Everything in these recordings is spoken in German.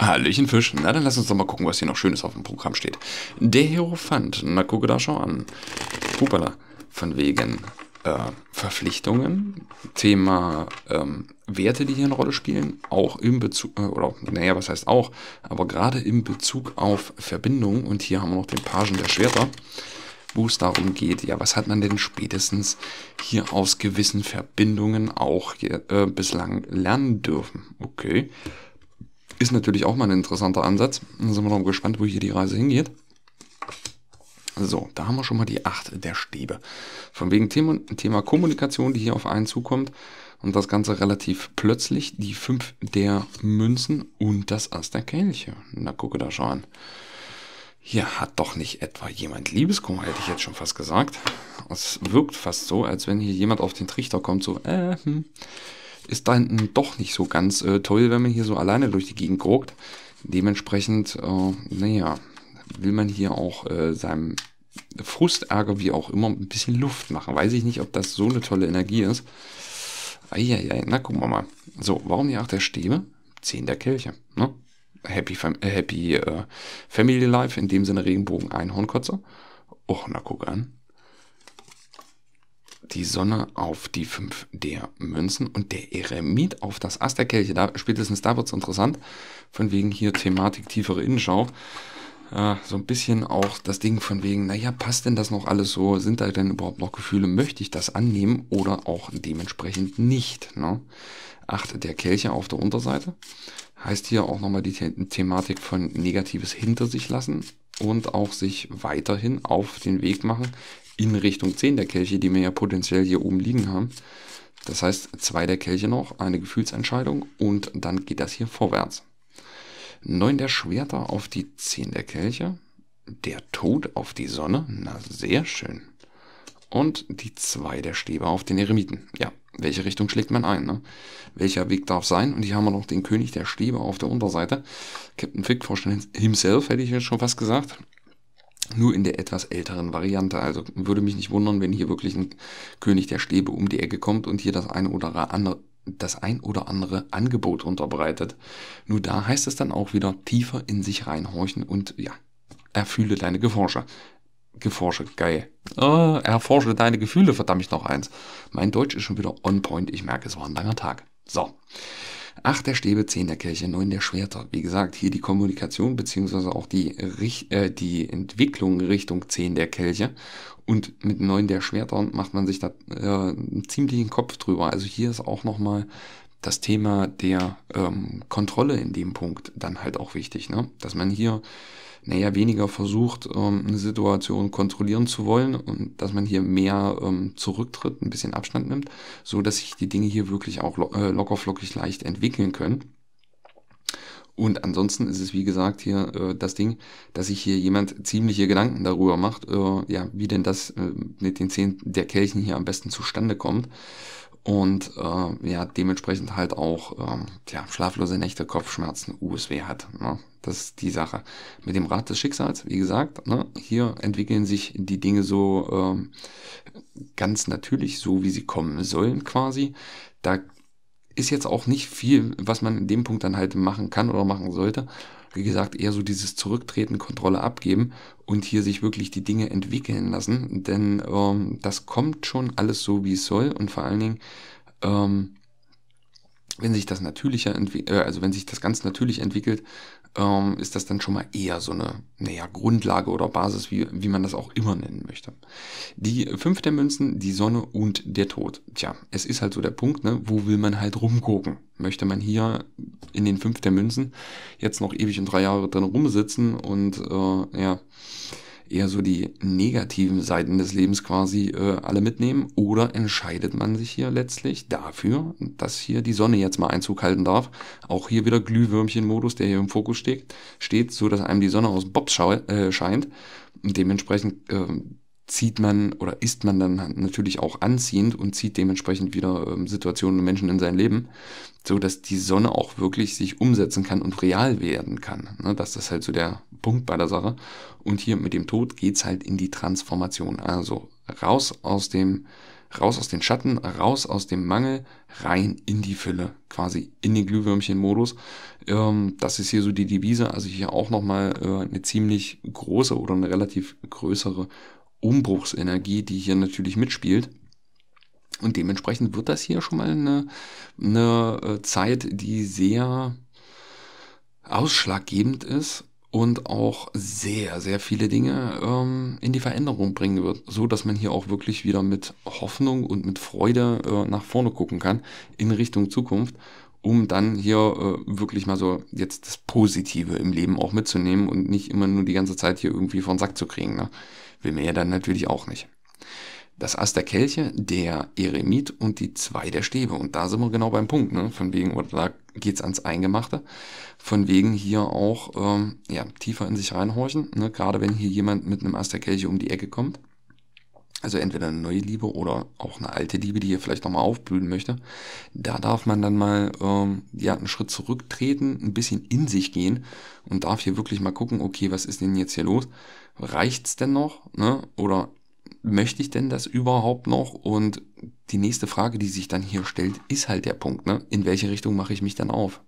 Hallöchen Fisch, na dann lass uns doch mal gucken, was hier noch Schönes auf dem Programm steht. Der Hierophant, na gucke da schon an. Hupala, von wegen äh, Verpflichtungen, Thema ähm, Werte, die hier eine Rolle spielen, auch im Bezug, äh, oder naja, was heißt auch, aber gerade im Bezug auf Verbindung, und hier haben wir noch den Pagen der Schwerter, wo es darum geht, ja, was hat man denn spätestens hier aus gewissen Verbindungen auch hier, äh, bislang lernen dürfen? Okay. Ist natürlich auch mal ein interessanter Ansatz. Dann sind wir noch gespannt, wo hier die Reise hingeht. So, da haben wir schon mal die 8 der Stäbe. Von wegen Thema, Thema Kommunikation, die hier auf einen zukommt. Und das Ganze relativ plötzlich. Die 5 der Münzen und das Ast der Kelche. Na, gucke da schon an. Hier hat doch nicht etwa jemand Liebeskummer, hätte ich jetzt schon fast gesagt. Es wirkt fast so, als wenn hier jemand auf den Trichter kommt, so, äh, hm, ist da hinten doch nicht so ganz äh, toll, wenn man hier so alleine durch die Gegend guckt. Dementsprechend, äh, naja, will man hier auch äh, seinem Frustärger wie auch immer, ein bisschen Luft machen. Weiß ich nicht, ob das so eine tolle Energie ist. Eieiei, na gucken wir mal. So, warum die Acht der Stäbe? Zehn der Kelche. ne? Happy, Fam Happy äh, Family Life, in dem Sinne Regenbogen Einhornkotzer. Och, na guck an die Sonne auf die fünf der Münzen und der Eremit auf das Ass der Kelche. Da, spätestens da wird es interessant, von wegen hier Thematik tiefere Innenschau. Äh, so ein bisschen auch das Ding von wegen, naja, passt denn das noch alles so? Sind da denn überhaupt noch Gefühle? Möchte ich das annehmen oder auch dementsprechend nicht? Ne? 8 der Kelche auf der Unterseite. Heißt hier auch nochmal die The Thematik von Negatives hinter sich lassen und auch sich weiterhin auf den Weg machen in Richtung 10 der Kelche, die wir ja potenziell hier oben liegen haben. Das heißt, zwei der Kelche noch, eine Gefühlsentscheidung und dann geht das hier vorwärts. 9 der Schwerter auf die 10 der Kelche. Der Tod auf die Sonne, na sehr schön. Und die 2 der Stäbe auf den Eremiten. Ja, welche Richtung schlägt man ein? Ne? Welcher Weg darf sein? Und hier haben wir noch den König der Stäbe auf der Unterseite. Captain Fick vorstellen himself, hätte ich jetzt schon fast gesagt nur in der etwas älteren Variante. Also würde mich nicht wundern, wenn hier wirklich ein König der Stäbe um die Ecke kommt und hier das ein oder andere das ein oder andere Angebot unterbreitet. Nur da heißt es dann auch wieder tiefer in sich reinhorchen und ja, erfühle deine Geforsche. Geforsche, geil. Oh, erforsche deine Gefühle, verdammt noch eins. Mein Deutsch ist schon wieder on point. Ich merke, es war ein langer Tag. So. 8 der Stäbe, 10 der Kirche, 9 der Schwerter. Wie gesagt, hier die Kommunikation beziehungsweise auch die, äh, die Entwicklung Richtung 10 der Kelche und mit neun der Schwerter macht man sich da äh, einen ziemlichen Kopf drüber. Also hier ist auch nochmal das Thema der ähm, Kontrolle in dem Punkt dann halt auch wichtig, ne? dass man hier naja, weniger versucht, ähm, eine Situation kontrollieren zu wollen und dass man hier mehr ähm, zurücktritt, ein bisschen Abstand nimmt, so dass sich die Dinge hier wirklich auch lo äh, lockerflockig leicht entwickeln können. Und ansonsten ist es, wie gesagt, hier äh, das Ding, dass sich hier jemand ziemliche Gedanken darüber macht, äh, ja, wie denn das äh, mit den Zehen der Kelchen hier am besten zustande kommt. Und äh, ja, dementsprechend halt auch äh, tja, schlaflose Nächte, Kopfschmerzen, USW hat. Ne? Das ist die Sache. Mit dem Rat des Schicksals, wie gesagt, ne, hier entwickeln sich die Dinge so äh, ganz natürlich, so wie sie kommen sollen quasi. Da ist jetzt auch nicht viel, was man in dem Punkt dann halt machen kann oder machen sollte. Wie gesagt, eher so dieses Zurücktreten, Kontrolle abgeben und hier sich wirklich die Dinge entwickeln lassen, denn ähm, das kommt schon alles so, wie es soll und vor allen Dingen, ähm, wenn sich das natürlicher entwickelt, äh, also wenn sich das ganz natürlich entwickelt, ähm, ist das dann schon mal eher so eine naja, Grundlage oder Basis, wie, wie man das auch immer nennen möchte. Die fünf der Münzen, die Sonne und der Tod. Tja, es ist halt so der Punkt, ne, wo will man halt rumgucken? Möchte man hier in den fünf der Münzen jetzt noch ewig in drei Jahre drin rumsitzen und äh, ja, eher so die negativen Seiten des Lebens quasi äh, alle mitnehmen? Oder entscheidet man sich hier letztlich dafür, dass hier die Sonne jetzt mal Einzug halten darf? Auch hier wieder Glühwürmchen-Modus, der hier im Fokus steht, steht, so dass einem die Sonne aus dem Bob äh, scheint. Und dementsprechend äh, zieht man oder ist man dann natürlich auch anziehend und zieht dementsprechend wieder ähm, Situationen und Menschen in sein Leben, so dass die Sonne auch wirklich sich umsetzen kann und real werden kann. Ne? Das ist halt so der Punkt bei der Sache. Und hier mit dem Tod geht's halt in die Transformation. Also raus aus dem, raus aus den Schatten, raus aus dem Mangel, rein in die Fülle, quasi in den Glühwürmchen-Modus. Ähm, das ist hier so die Devise. Also hier auch nochmal äh, eine ziemlich große oder eine relativ größere Umbruchsenergie, die hier natürlich mitspielt. Und dementsprechend wird das hier schon mal eine, eine äh, Zeit, die sehr ausschlaggebend ist und auch sehr, sehr viele Dinge ähm, in die Veränderung bringen wird, so dass man hier auch wirklich wieder mit Hoffnung und mit Freude äh, nach vorne gucken kann in Richtung Zukunft, um dann hier äh, wirklich mal so jetzt das Positive im Leben auch mitzunehmen und nicht immer nur die ganze Zeit hier irgendwie von Sack zu kriegen. Ne? Will mir ja dann natürlich auch nicht das Ass der Kelche, der Eremit und die zwei der Stäbe. Und da sind wir genau beim Punkt, ne? Von wegen, oder da geht's ans Eingemachte. Von wegen hier auch, ähm, ja, tiefer in sich reinhorchen, ne? Gerade wenn hier jemand mit einem Ass der Kelche um die Ecke kommt. Also entweder eine neue Liebe oder auch eine alte Liebe, die hier vielleicht nochmal aufblühen möchte. Da darf man dann mal ähm, ja, einen Schritt zurücktreten, ein bisschen in sich gehen und darf hier wirklich mal gucken, okay, was ist denn jetzt hier los? Reicht's denn noch? Ne? Oder möchte ich denn das überhaupt noch? Und die nächste Frage, die sich dann hier stellt, ist halt der Punkt, ne? In welche Richtung mache ich mich dann auf?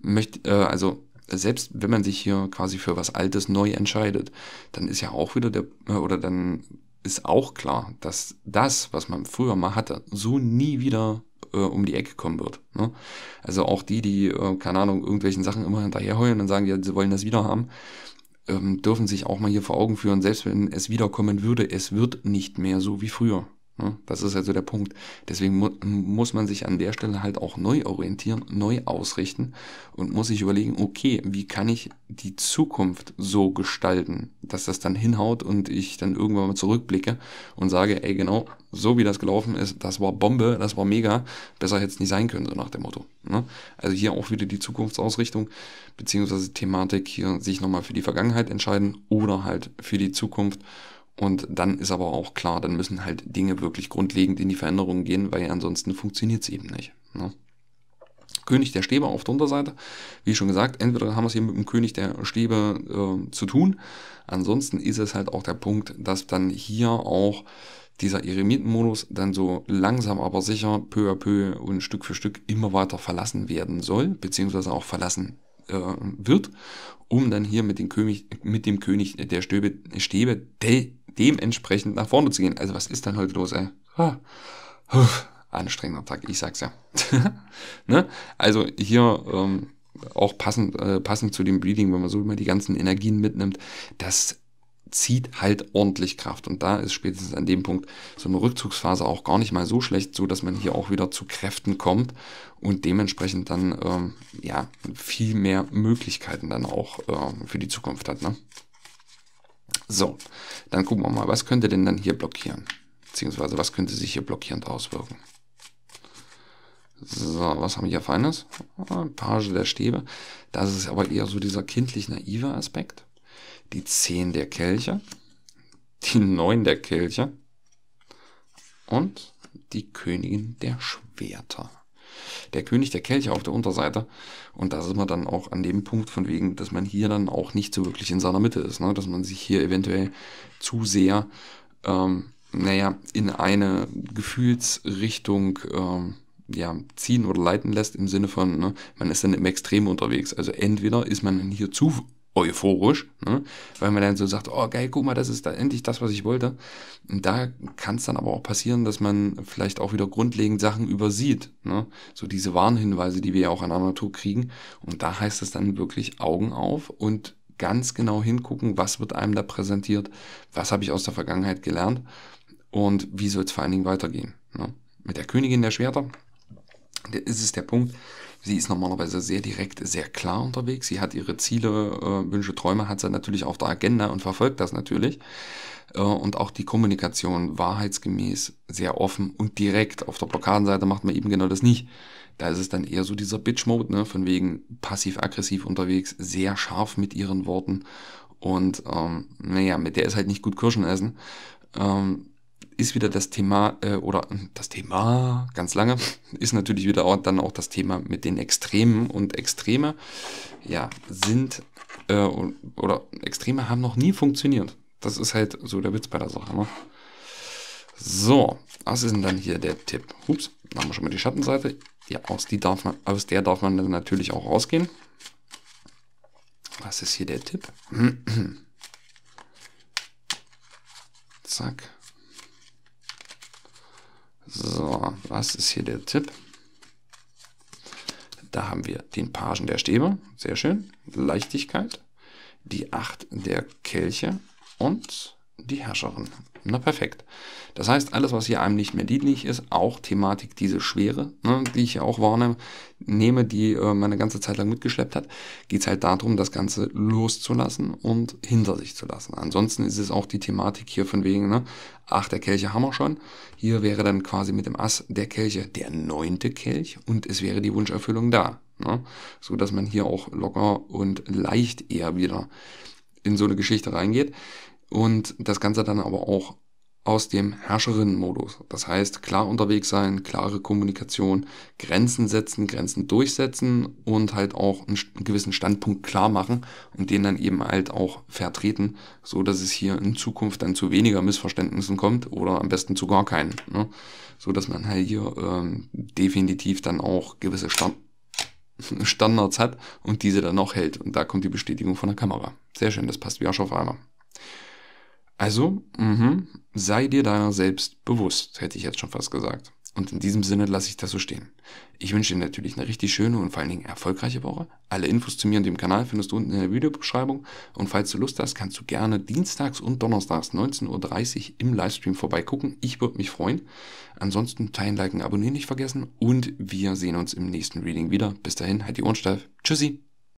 Möcht, äh, also selbst wenn man sich hier quasi für was Altes neu entscheidet, dann ist ja auch wieder der, äh, oder dann ist auch klar, dass das, was man früher mal hatte, so nie wieder äh, um die Ecke kommen wird. Ne? Also auch die, die, äh, keine Ahnung, irgendwelchen Sachen immer hinterherheulen und sagen, ja, sie wollen das wieder haben, ähm, dürfen sich auch mal hier vor Augen führen, selbst wenn es wiederkommen würde, es wird nicht mehr so wie früher. Ne? Das ist also der Punkt. Deswegen mu muss man sich an der Stelle halt auch neu orientieren, neu ausrichten und muss sich überlegen, okay, wie kann ich die Zukunft so gestalten, dass das dann hinhaut und ich dann irgendwann mal zurückblicke und sage, ey genau, so wie das gelaufen ist, das war Bombe, das war mega, besser hätte es nicht sein können, so nach dem Motto. Ne? Also hier auch wieder die Zukunftsausrichtung beziehungsweise Thematik hier sich nochmal für die Vergangenheit entscheiden oder halt für die Zukunft und dann ist aber auch klar, dann müssen halt Dinge wirklich grundlegend in die Veränderungen gehen, weil ansonsten funktioniert es eben nicht. Ne? König der Stäbe auf der Unterseite. Wie schon gesagt, entweder haben wir es hier mit dem König der Stäbe äh, zu tun. Ansonsten ist es halt auch der Punkt, dass dann hier auch dieser Eremitenmodus dann so langsam aber sicher peu à peu und Stück für Stück immer weiter verlassen werden soll, beziehungsweise auch verlassen äh, wird, um dann hier mit dem König, mit dem König der Stöbe, Stäbe de, dementsprechend nach vorne zu gehen. Also was ist dann heute los, ey? Ah. Huh anstrengender Tag, ich sag's ja. ne? Also hier ähm, auch passend, äh, passend zu dem Breeding, wenn man so immer die ganzen Energien mitnimmt, das zieht halt ordentlich Kraft. Und da ist spätestens an dem Punkt so eine Rückzugsphase auch gar nicht mal so schlecht, so dass man hier auch wieder zu Kräften kommt und dementsprechend dann ähm, ja viel mehr Möglichkeiten dann auch äh, für die Zukunft hat. Ne? So, dann gucken wir mal, was könnte denn dann hier blockieren? Beziehungsweise was könnte sich hier blockierend auswirken? So, was haben wir hier Feines? Ah, Page der Stäbe. Das ist aber eher so dieser kindlich naive Aspekt die 10 der Kelche, die 9 der Kelche und die Königin der Schwerter. Der König der Kelche auf der Unterseite. Und da sind wir dann auch an dem Punkt von wegen, dass man hier dann auch nicht so wirklich in seiner Mitte ist. Ne? Dass man sich hier eventuell zu sehr, ähm, naja, in eine Gefühlsrichtung ähm, ja, ziehen oder leiten lässt im Sinne von, ne? man ist dann im Extrem unterwegs. Also entweder ist man hier zu euphorisch, ne? weil man dann so sagt, oh geil, guck mal, das ist da endlich das, was ich wollte. Und da kann es dann aber auch passieren, dass man vielleicht auch wieder grundlegend Sachen übersieht. Ne? So diese Warnhinweise, die wir ja auch an der Natur kriegen. Und da heißt es dann wirklich Augen auf und ganz genau hingucken, was wird einem da präsentiert, was habe ich aus der Vergangenheit gelernt und wie soll es vor allen Dingen weitergehen. Ne? Mit der Königin der Schwerter, ist es der Punkt, Sie ist normalerweise sehr direkt, sehr klar unterwegs. Sie hat ihre Ziele, äh, Wünsche, Träume hat sie natürlich auf der Agenda und verfolgt das natürlich. Äh, und auch die Kommunikation wahrheitsgemäß sehr offen und direkt. Auf der Blockadenseite macht man eben genau das nicht. Da ist es dann eher so dieser Bitch-Mode, ne? von wegen passiv-aggressiv unterwegs, sehr scharf mit ihren Worten. Und ähm, naja, mit der ist halt nicht gut Kirschen essen. Ähm, ist wieder das Thema, äh, oder hm, das Thema ganz lange, ist natürlich wieder auch, dann auch das Thema mit den Extremen. Und Extreme, ja, sind, äh, oder Extreme haben noch nie funktioniert. Das ist halt so der Witz bei der Sache. Ne? So, was ist denn dann hier der Tipp? Ups, da haben wir schon mal die Schattenseite. Ja, aus, die darf man, aus der darf man dann natürlich auch rausgehen. Was ist hier der Tipp? Zack. So, was ist hier der Tipp? Da haben wir den Pagen der Stäbe, sehr schön, Leichtigkeit, die Acht der Kelche und die Herrscherin. Na perfekt. Das heißt, alles, was hier einem nicht mehr dienlich ist, auch Thematik diese Schwere, ne, die ich ja auch wahrnehme, die äh, meine ganze Zeit lang mitgeschleppt hat, geht es halt darum, das Ganze loszulassen und hinter sich zu lassen. Ansonsten ist es auch die Thematik hier von wegen, ne, ach, der Kelche haben wir schon. Hier wäre dann quasi mit dem Ass der Kelche der neunte Kelch und es wäre die Wunscherfüllung da. Ne, so dass man hier auch locker und leicht eher wieder in so eine Geschichte reingeht. Und das Ganze dann aber auch aus dem Herrscherinnenmodus. Das heißt, klar unterwegs sein, klare Kommunikation, Grenzen setzen, Grenzen durchsetzen und halt auch einen, gewissen Standpunkt klar machen und den dann eben halt auch vertreten, so dass es hier in Zukunft dann zu weniger Missverständnissen kommt oder am besten zu gar keinen. Ne? So dass man halt hier ähm, definitiv dann auch gewisse Stand Standards hat und diese dann auch hält. Und da kommt die Bestätigung von der Kamera. Sehr schön, das passt wie Arsch auf einmal. Also, mh, sei dir deiner selbst bewusst, hätte ich jetzt schon fast gesagt. Und in diesem Sinne lasse ich das so stehen. Ich wünsche dir natürlich eine richtig schöne und vor allen Dingen erfolgreiche Woche. Alle Infos zu mir und dem Kanal findest du unten in der Videobeschreibung. Und falls du Lust hast, kannst du gerne dienstags und donnerstags 19.30 Uhr im Livestream vorbeigucken. Ich würde mich freuen. Ansonsten teilen, liken, abonnieren nicht vergessen. Und wir sehen uns im nächsten Reading wieder. Bis dahin, halt die Ohren steif. Tschüssi.